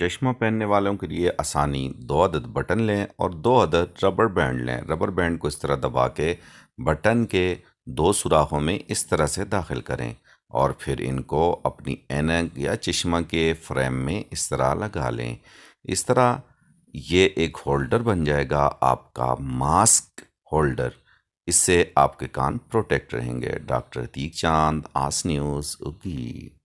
चश्मा पहनने वालों के लिए आसानी दो अदद बटन लें और दो अदद रबर बैंड लें रबर बैंड को इस तरह दबा के बटन के दो सुराखों में इस तरह से दाखिल करें और फिर इनको अपनी एनक या चश्मा के फ्रेम में इस तरह लगा लें इस तरह ये एक होल्डर बन जाएगा आपका मास्क होल्डर इससे आपके कान प्रोटेक्ट रहेंगे डॉक्टर अतीक चांद आस न्यूज़ उगी